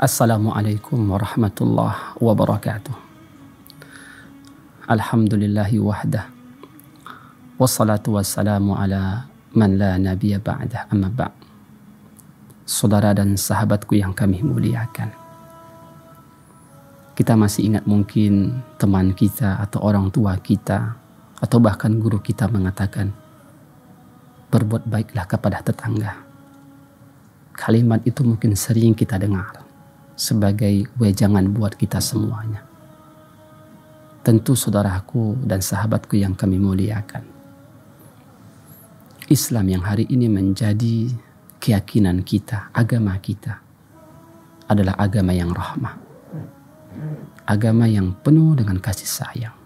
Assalamualaikum warahmatullahi wabarakatuh. Alhamdulillahi wahdah. Wassalatu wassalamu ala man la nabiya ba'dah amma ba' Saudara dan sahabatku yang kami muliakan. Kita masih ingat mungkin teman kita atau orang tua kita atau bahkan guru kita mengatakan berbuat baiklah kepada tetangga. Kalimat itu mungkin sering kita dengar sebagai wejangan buat kita semuanya. Tentu saudaraku dan sahabatku yang kami muliakan. Islam yang hari ini menjadi keyakinan kita, agama kita adalah agama yang rahmah. Agama yang penuh dengan kasih sayang.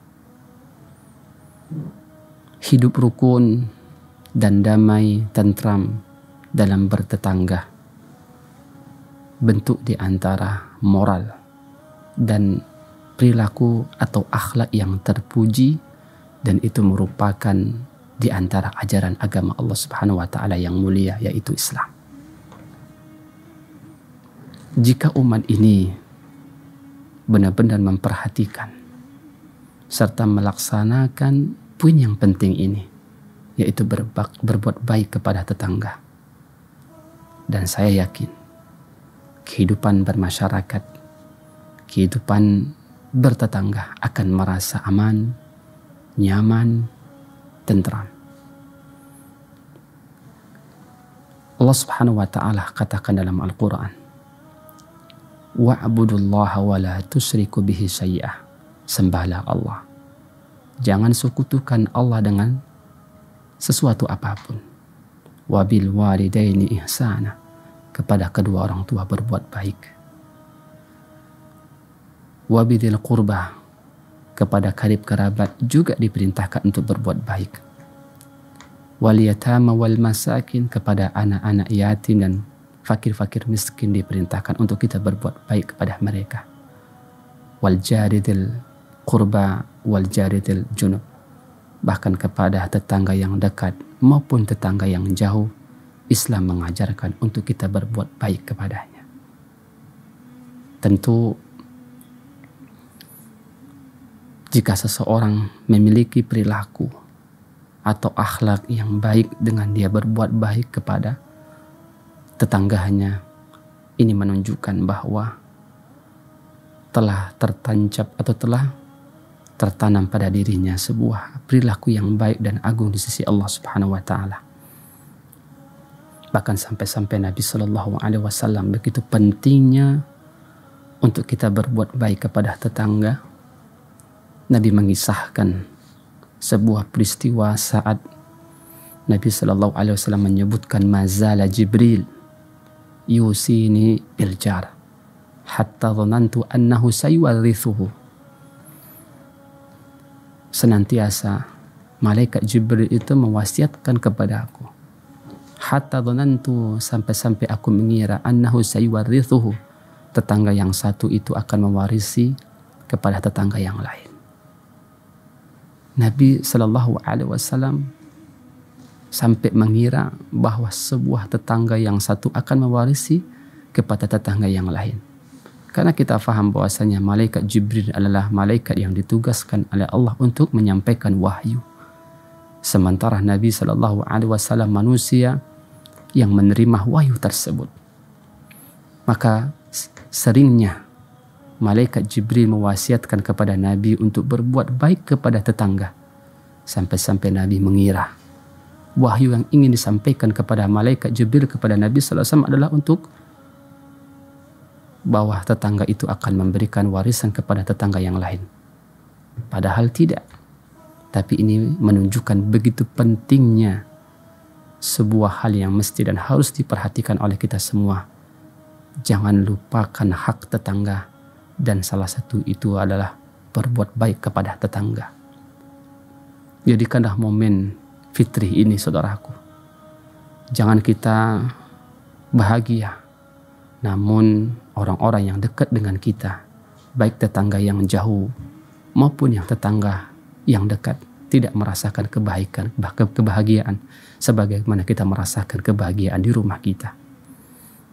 Hidup rukun dan damai tentram dalam bertetangga bentuk di antara moral dan perilaku atau akhlak yang terpuji dan itu merupakan di antara ajaran agama Allah Subhanahu wa taala yang mulia yaitu Islam. Jika umat ini benar-benar memperhatikan serta melaksanakan poin yang penting ini yaitu berbuat baik kepada tetangga dan saya yakin kehidupan bermasyarakat, kehidupan bertetangga akan merasa aman, nyaman, tentram. Allah Subhanahu wa taala katakan dalam Al-Qur'an, "Wa'budullaha wa la tusyriku bihi syai'ah." Sembahlah Allah. Jangan sekutukan Allah dengan sesuatu apapun. Wabil walidaini ihsana kepada kedua orang tua berbuat baik. Wabidil kurba kepada karib kerabat juga diperintahkan untuk berbuat baik. Wal yatama wal masakin kepada anak-anak yatim dan fakir-fakir miskin diperintahkan untuk kita berbuat baik kepada mereka. Wal jaridil kurba wal jaridil junub bahkan kepada tetangga yang dekat maupun tetangga yang jauh Islam mengajarkan untuk kita berbuat baik kepadanya. Tentu jika seseorang memiliki perilaku atau akhlak yang baik dengan dia berbuat baik kepada tetangganya, ini menunjukkan bahwa telah tertancap atau telah tertanam pada dirinya sebuah perilaku yang baik dan agung di sisi Allah Subhanahu wa taala. Bahkan sampai-sampai Nabi Shallallahu Alaihi Wasallam begitu pentingnya untuk kita berbuat baik kepada tetangga. Nabi mengisahkan sebuah peristiwa saat Nabi Shallallahu Alaihi Wasallam menyebutkan mazala Jibril yusini biljar hatta dhanantu annahu sayuwarithuhu senantiasa malaikat Jibril itu mewasiatkan kepada aku hatta dhanantu sampai-sampai aku mengira annahu sayuwarithuhu tetangga yang satu itu akan mewarisi kepada tetangga yang lain. Nabi Shallallahu Alaihi Wasallam sampai mengira bahwa sebuah tetangga yang satu akan mewarisi kepada tetangga yang lain. Karena kita faham bahwasanya malaikat Jibril adalah malaikat yang ditugaskan oleh Allah untuk menyampaikan wahyu. Sementara Nabi Shallallahu Alaihi Wasallam manusia yang menerima wahyu tersebut. Maka seringnya malaikat Jibril mewasiatkan kepada Nabi untuk berbuat baik kepada tetangga. Sampai-sampai Nabi mengira wahyu yang ingin disampaikan kepada malaikat Jibril kepada Nabi SAW adalah untuk bahwa tetangga itu akan memberikan warisan kepada tetangga yang lain. Padahal tidak. Tapi ini menunjukkan begitu pentingnya sebuah hal yang mesti dan harus diperhatikan oleh kita semua. Jangan lupakan hak tetangga dan salah satu itu adalah berbuat baik kepada tetangga. Jadikanlah momen fitri ini saudaraku. Jangan kita bahagia namun orang-orang yang dekat dengan kita baik tetangga yang jauh maupun yang tetangga yang dekat tidak merasakan kebaikan, bahkan kebahagiaan sebagaimana kita merasakan kebahagiaan di rumah kita.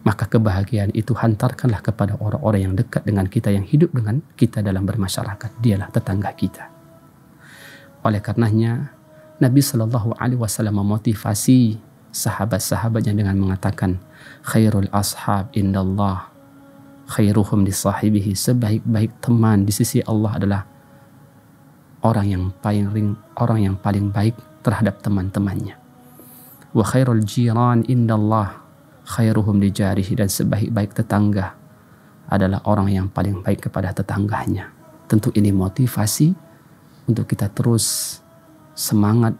Maka kebahagiaan itu hantarkanlah kepada orang-orang yang dekat dengan kita, yang hidup dengan kita dalam bermasyarakat. Dialah tetangga kita. Oleh karenanya, Nabi Shallallahu Alaihi Wasallam memotivasi sahabat-sahabatnya dengan mengatakan, khairul ashab indallah, khairuhum di disahibihi, sebaik-baik teman di sisi Allah adalah orang yang paling orang yang paling baik terhadap teman-temannya. Wa khairul jiran indallah khairuhum li dan sebaik-baik tetangga adalah orang yang paling baik kepada tetangganya. Tentu ini motivasi untuk kita terus semangat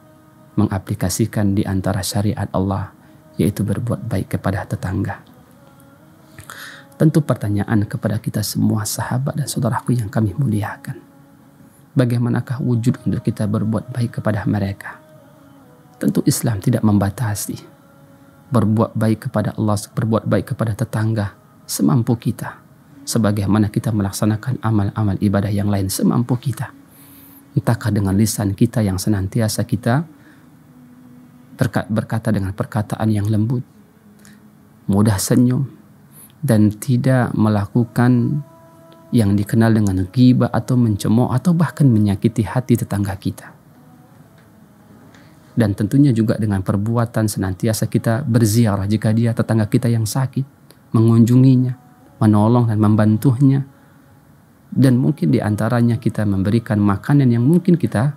mengaplikasikan di antara syariat Allah yaitu berbuat baik kepada tetangga. Tentu pertanyaan kepada kita semua sahabat dan saudaraku yang kami muliakan bagaimanakah wujud untuk kita berbuat baik kepada mereka. Tentu Islam tidak membatasi. Berbuat baik kepada Allah, berbuat baik kepada tetangga, semampu kita. Sebagaimana kita melaksanakan amal-amal ibadah yang lain semampu kita. Entahkah dengan lisan kita yang senantiasa kita berkata dengan perkataan yang lembut, mudah senyum, dan tidak melakukan yang dikenal dengan ghibah atau mencemooh atau bahkan menyakiti hati tetangga kita. Dan tentunya juga dengan perbuatan senantiasa kita berziarah jika dia tetangga kita yang sakit, mengunjunginya, menolong dan membantunya. Dan mungkin diantaranya kita memberikan makanan yang mungkin kita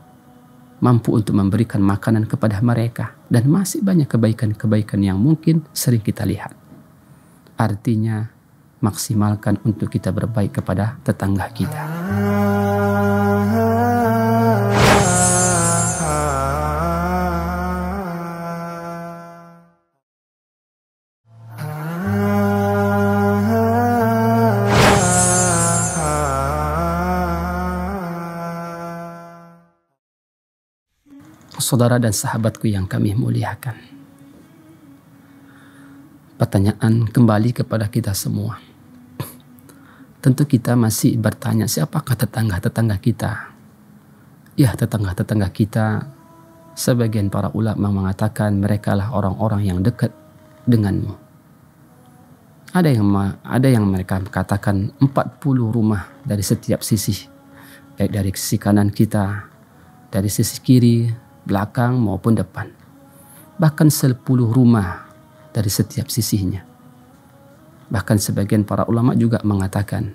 mampu untuk memberikan makanan kepada mereka. Dan masih banyak kebaikan-kebaikan yang mungkin sering kita lihat. Artinya maksimalkan untuk kita berbaik kepada tetangga kita. Saudara dan sahabatku yang kami muliakan pertanyaan kembali kepada kita semua. Tentu kita masih bertanya siapakah tetangga-tetangga kita? Ya tetangga-tetangga kita sebagian para ulama mengatakan mereka lah orang-orang yang dekat denganmu. Ada yang ada yang mereka katakan 40 rumah dari setiap sisi. Baik dari sisi kanan kita, dari sisi kiri, belakang maupun depan. Bahkan 10 rumah dari setiap sisinya. Bahkan sebagian para ulama juga mengatakan,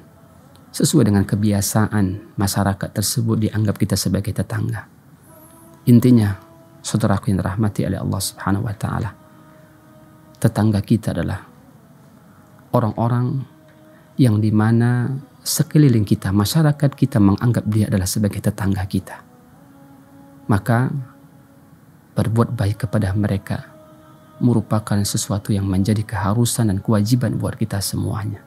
sesuai dengan kebiasaan masyarakat tersebut dianggap kita sebagai tetangga. Intinya, saudaraku yang dirahmati oleh Allah Subhanahu wa taala, tetangga kita adalah orang-orang yang dimana sekeliling kita, masyarakat kita menganggap dia adalah sebagai tetangga kita. Maka berbuat baik kepada mereka merupakan sesuatu yang menjadi keharusan dan kewajiban buat kita semuanya.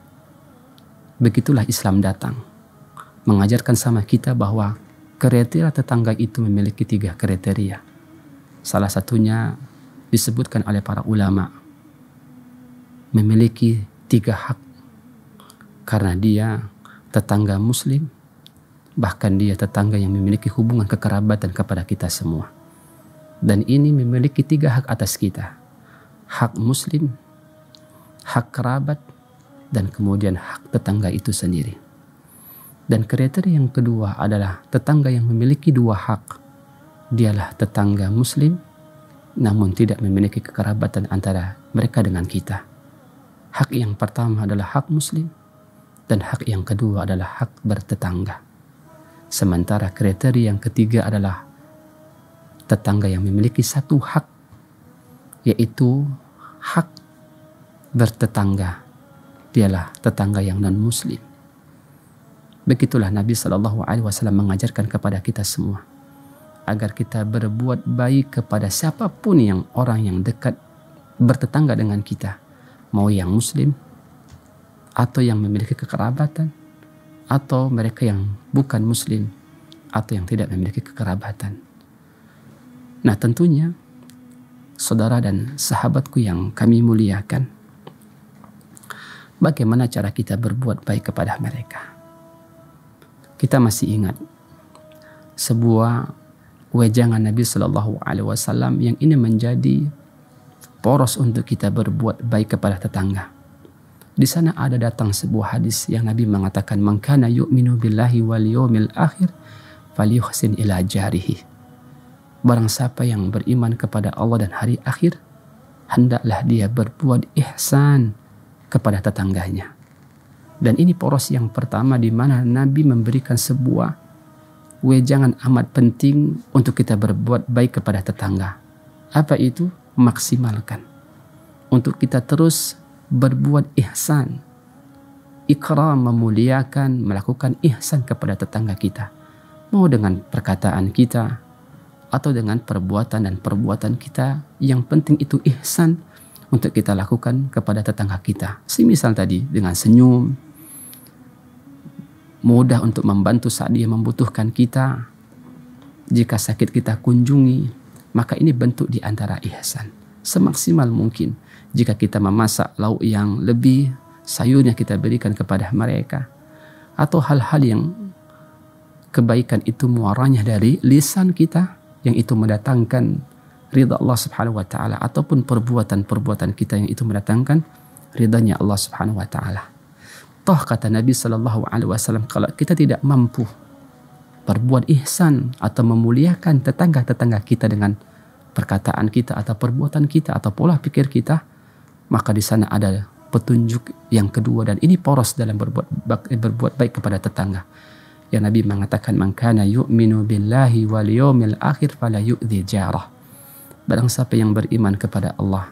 Begitulah Islam datang, mengajarkan sama kita bahwa kriteria tetangga itu memiliki tiga kriteria. Salah satunya disebutkan oleh para ulama memiliki tiga hak karena dia tetangga muslim bahkan dia tetangga yang memiliki hubungan kekerabatan kepada kita semua dan ini memiliki tiga hak atas kita hak muslim, hak kerabat, dan kemudian hak tetangga itu sendiri. Dan kriteria yang kedua adalah tetangga yang memiliki dua hak. Dialah tetangga muslim namun tidak memiliki kekerabatan antara mereka dengan kita. Hak yang pertama adalah hak muslim dan hak yang kedua adalah hak bertetangga. Sementara kriteria yang ketiga adalah tetangga yang memiliki satu hak yaitu hak bertetangga. Dialah tetangga yang non-muslim. Begitulah Nabi Shallallahu Alaihi Wasallam mengajarkan kepada kita semua agar kita berbuat baik kepada siapapun yang orang yang dekat bertetangga dengan kita, mau yang Muslim atau yang memiliki kekerabatan atau mereka yang bukan Muslim atau yang tidak memiliki kekerabatan. Nah tentunya saudara dan sahabatku yang kami muliakan. Bagaimana cara kita berbuat baik kepada mereka? Kita masih ingat sebuah wejangan Nabi Shallallahu Alaihi Wasallam yang ini menjadi poros untuk kita berbuat baik kepada tetangga. Di sana ada datang sebuah hadis yang Nabi mengatakan, Mengkana yu'minu billahi wal yawmil akhir falyuhsin ila jarihi." Barang siapa yang beriman kepada Allah dan hari akhir, hendaklah dia berbuat ihsan kepada tetangganya. Dan ini poros yang pertama di mana Nabi memberikan sebuah wejangan amat penting untuk kita berbuat baik kepada tetangga. Apa itu? Maksimalkan. Untuk kita terus berbuat ihsan. Ikram memuliakan, melakukan ihsan kepada tetangga kita. Mau dengan perkataan kita, atau dengan perbuatan dan perbuatan kita yang penting itu ihsan untuk kita lakukan kepada tetangga kita. Semisal tadi dengan senyum, mudah untuk membantu saat dia membutuhkan kita. Jika sakit kita kunjungi, maka ini bentuk di antara ihsan. Semaksimal mungkin jika kita memasak lauk yang lebih, sayurnya kita berikan kepada mereka. Atau hal-hal yang kebaikan itu muaranya dari lisan kita yang itu mendatangkan ridha Allah Subhanahu wa taala ataupun perbuatan-perbuatan kita yang itu mendatangkan ridhanya Allah Subhanahu wa taala. Toh kata Nabi saw. alaihi wasallam kalau kita tidak mampu berbuat ihsan atau memuliakan tetangga-tetangga kita dengan perkataan kita atau perbuatan kita atau pola pikir kita, maka di sana ada petunjuk yang kedua dan ini poros dalam berbuat berbuat baik kepada tetangga. Ya Nabi mengatakan mangkana yu'minu billahi wal yawmil akhir fala yu'dhi jarah. Barang siapa yang beriman kepada Allah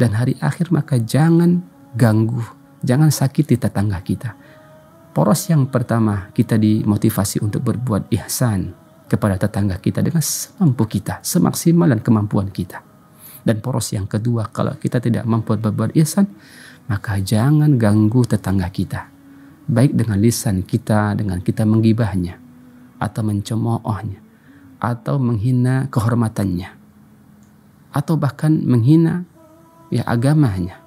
dan hari akhir maka jangan ganggu, jangan sakiti tetangga kita. Poros yang pertama kita dimotivasi untuk berbuat ihsan kepada tetangga kita dengan semampu kita, semaksimal dan kemampuan kita. Dan poros yang kedua kalau kita tidak mampu berbuat ihsan maka jangan ganggu tetangga kita baik dengan lisan kita, dengan kita menggibahnya, atau mencemoohnya, atau menghina kehormatannya, atau bahkan menghina ya agamanya.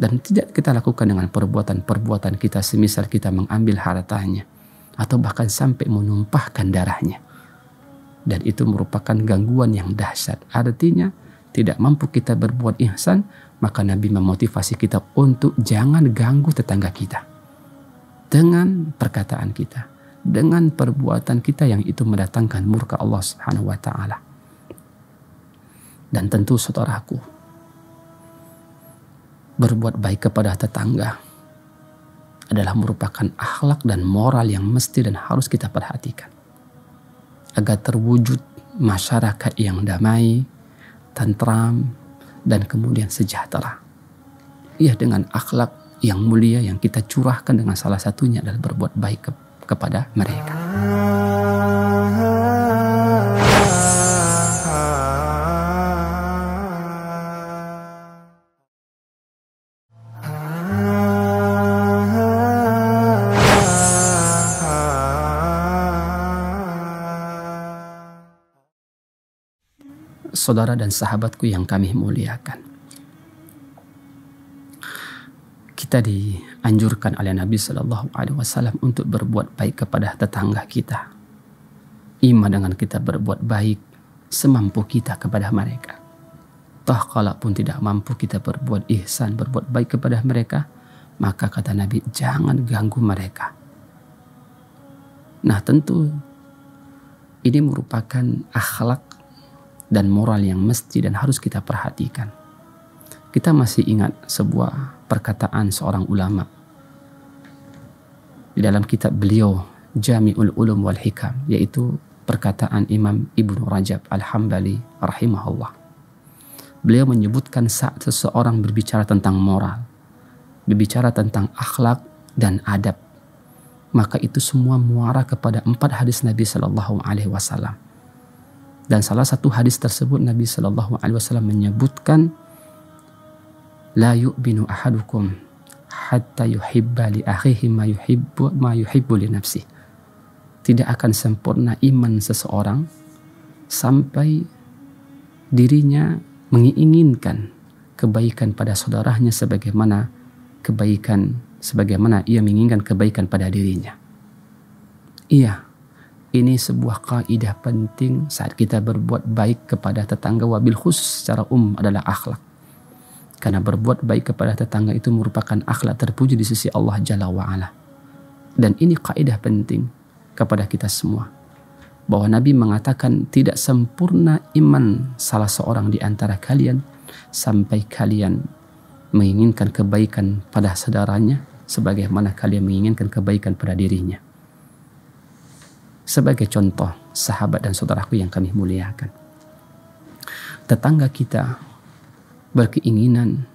Dan tidak kita lakukan dengan perbuatan-perbuatan kita semisal kita mengambil hartanya atau bahkan sampai menumpahkan darahnya. Dan itu merupakan gangguan yang dahsyat. Artinya tidak mampu kita berbuat ihsan, maka Nabi memotivasi kita untuk jangan ganggu tetangga kita dengan perkataan kita, dengan perbuatan kita yang itu mendatangkan murka Allah Subhanahu wa taala. Dan tentu saudaraku, berbuat baik kepada tetangga adalah merupakan akhlak dan moral yang mesti dan harus kita perhatikan. Agar terwujud masyarakat yang damai, tentram, dan kemudian sejahtera. Ya dengan akhlak yang mulia yang kita curahkan dengan salah satunya adalah berbuat baik ke kepada mereka. Saudara dan sahabatku yang kami muliakan kita dianjurkan oleh Nabi Shallallahu Alaihi Wasallam untuk berbuat baik kepada tetangga kita. Ima dengan kita berbuat baik semampu kita kepada mereka. Toh kalaupun tidak mampu kita berbuat ihsan, berbuat baik kepada mereka, maka kata Nabi jangan ganggu mereka. Nah tentu ini merupakan akhlak dan moral yang mesti dan harus kita perhatikan. Kita masih ingat sebuah perkataan seorang ulama. Di dalam kitab beliau Jami'ul Ulum wal Hikam yaitu perkataan Imam Ibnu Rajab Al-Hambali rahimahullah. Beliau menyebutkan saat seseorang berbicara tentang moral, berbicara tentang akhlak dan adab, maka itu semua muara kepada empat hadis Nabi Shallallahu Alaihi Wasallam. Dan salah satu hadis tersebut Nabi Shallallahu Alaihi Wasallam menyebutkan la yu'minu ahadukum hatta yuhibba li akhihi ma yuhibbu ma yuhibbu li nafsi. Tidak akan sempurna iman seseorang sampai dirinya menginginkan kebaikan pada saudaranya sebagaimana kebaikan sebagaimana ia menginginkan kebaikan pada dirinya. Iya, ini sebuah kaidah penting saat kita berbuat baik kepada tetangga wabil khusus secara umum adalah akhlak karena berbuat baik kepada tetangga itu merupakan akhlak terpuji di sisi Allah Jalla wa'ala. Dan ini kaidah penting kepada kita semua. Bahwa Nabi mengatakan tidak sempurna iman salah seorang di antara kalian sampai kalian menginginkan kebaikan pada saudaranya sebagaimana kalian menginginkan kebaikan pada dirinya. Sebagai contoh, sahabat dan saudaraku yang kami muliakan. Tetangga kita berkeinginan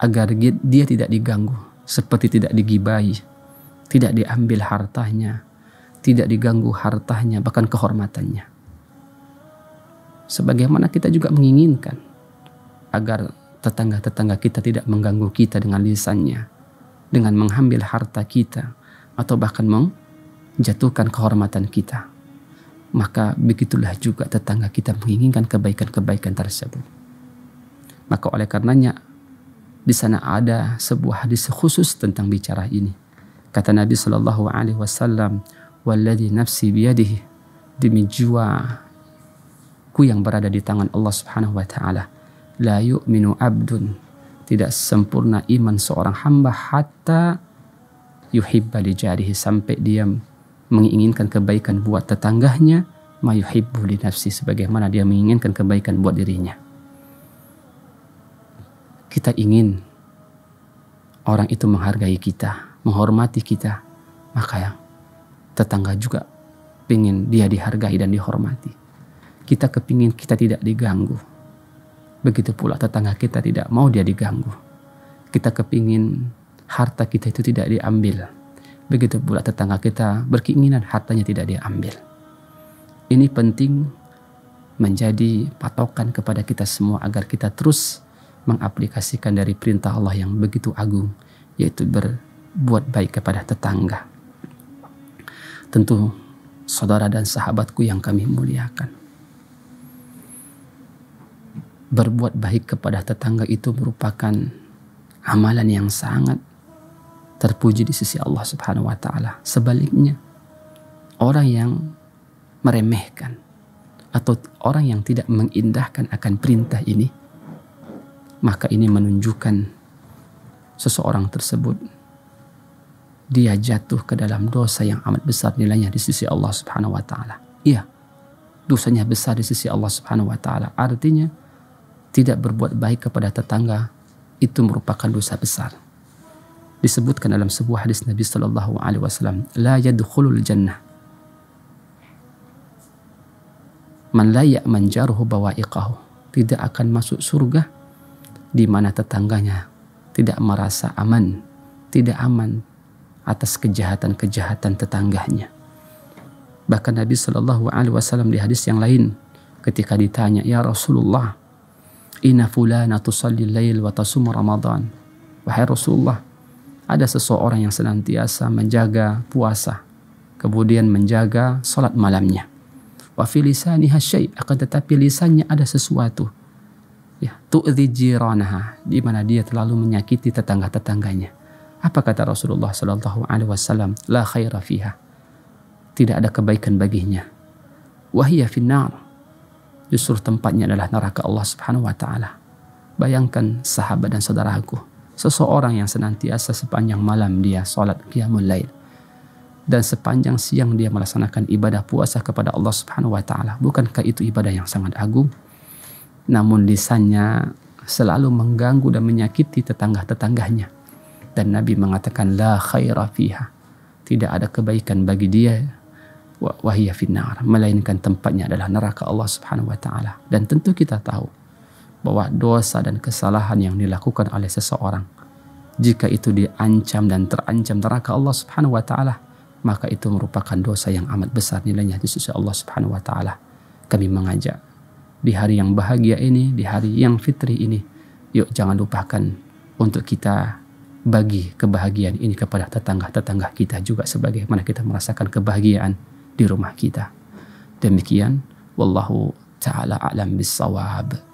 agar dia tidak diganggu, seperti tidak digibai, tidak diambil hartanya, tidak diganggu hartanya, bahkan kehormatannya. Sebagaimana kita juga menginginkan agar tetangga-tetangga kita tidak mengganggu kita dengan lisannya, dengan mengambil harta kita, atau bahkan menjatuhkan kehormatan kita. Maka begitulah juga tetangga kita menginginkan kebaikan-kebaikan tersebut. Maka oleh karenanya di sana ada sebuah hadis khusus tentang bicara ini. Kata Nabi Shallallahu Alaihi Wasallam, "Walladhi nafsi biyadihi demi jiwa ku yang berada di tangan Allah Subhanahu Wa Taala, la yu'minu abdun tidak sempurna iman seorang hamba hatta yuhibba li jarihi sampai dia menginginkan kebaikan buat tetangganya, ma yuhibbu li nafsi sebagaimana dia menginginkan kebaikan buat dirinya." kita ingin orang itu menghargai kita, menghormati kita, maka ya tetangga juga ingin dia dihargai dan dihormati. Kita kepingin kita tidak diganggu. Begitu pula tetangga kita tidak mau dia diganggu. Kita kepingin harta kita itu tidak diambil. Begitu pula tetangga kita berkeinginan hartanya tidak diambil. Ini penting menjadi patokan kepada kita semua agar kita terus mengaplikasikan dari perintah Allah yang begitu agung yaitu berbuat baik kepada tetangga. Tentu saudara dan sahabatku yang kami muliakan. Berbuat baik kepada tetangga itu merupakan amalan yang sangat terpuji di sisi Allah Subhanahu wa taala. Sebaliknya, orang yang meremehkan atau orang yang tidak mengindahkan akan perintah ini maka ini menunjukkan seseorang tersebut dia jatuh ke dalam dosa yang amat besar nilainya di sisi Allah Subhanahu wa taala. Iya. Dosanya besar di sisi Allah Subhanahu wa taala. Artinya tidak berbuat baik kepada tetangga itu merupakan dosa besar. Disebutkan dalam sebuah hadis Nabi Shallallahu alaihi wasallam, la yadkhulul jannah man la ya'man jaruhu bawa'iqahu. Tidak akan masuk surga di mana tetangganya tidak merasa aman, tidak aman atas kejahatan-kejahatan tetangganya. Bahkan Nabi Shallallahu Alaihi Wasallam di hadis yang lain ketika ditanya, ya Rasulullah, Inna fulana tusalli lail wa tasum Ramadan. Wahai Rasulullah, ada seseorang yang senantiasa menjaga puasa, kemudian menjaga salat malamnya. Wa fi lisaniha syai' akan tetapi lisannya ada sesuatu ya tu'dhi di mana dia terlalu menyakiti tetangga-tetangganya. Apa kata Rasulullah sallallahu alaihi wasallam? La khaira fiha. Tidak ada kebaikan baginya. Wahia finnar. Justru tempatnya adalah neraka Allah Subhanahu wa taala. Bayangkan sahabat dan saudaraku, seseorang yang senantiasa sepanjang malam dia salat qiyamul lail dan sepanjang siang dia melaksanakan ibadah puasa kepada Allah Subhanahu wa taala. Bukankah itu ibadah yang sangat agung? namun lisannya selalu mengganggu dan menyakiti tetangga-tetangganya. Dan Nabi mengatakan la khaira fiha. Tidak ada kebaikan bagi dia wahiyah finnar melainkan tempatnya adalah neraka Allah Subhanahu wa taala dan tentu kita tahu bahwa dosa dan kesalahan yang dilakukan oleh seseorang jika itu diancam dan terancam neraka Allah Subhanahu wa taala maka itu merupakan dosa yang amat besar nilainya di sisi Allah Subhanahu wa taala kami mengajak di hari yang bahagia ini, di hari yang fitri ini. Yuk jangan lupakan untuk kita bagi kebahagiaan ini kepada tetangga-tetangga kita juga sebagaimana kita merasakan kebahagiaan di rumah kita. Demikian, wallahu taala alam bisawab.